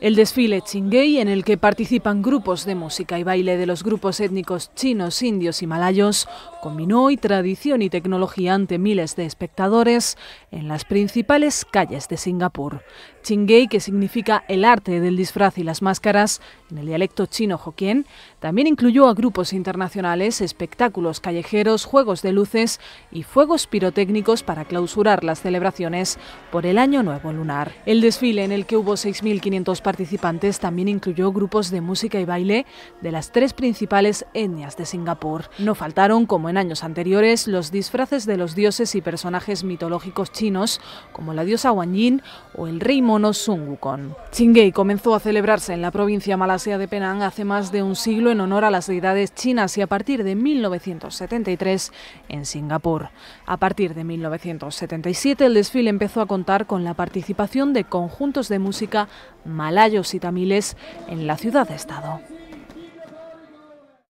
El desfile Chingay, en el que participan grupos de música y baile de los grupos étnicos chinos, indios y malayos, combinó hoy tradición y tecnología ante miles de espectadores en las principales calles de Singapur. Chingay, que significa el arte del disfraz y las máscaras, en el dialecto chino Hokkien, también incluyó a grupos internacionales, espectáculos callejeros, juegos de luces y fuegos pirotécnicos para clausurar las celebraciones por el Año Nuevo Lunar. El desfile, en el que hubo 6.500 participantes también incluyó grupos de música y baile de las tres principales etnias de Singapur. No faltaron, como en años anteriores, los disfraces de los dioses y personajes mitológicos chinos, como la diosa Wang o el rey mono Sun Wukong. Chingay comenzó a celebrarse en la provincia malasia de Penang hace más de un siglo en honor a las deidades chinas y a partir de 1973 en Singapur. A partir de 1977 el desfile empezó a contar con la participación de conjuntos de música malasia y tamiles en la ciudad-estado. de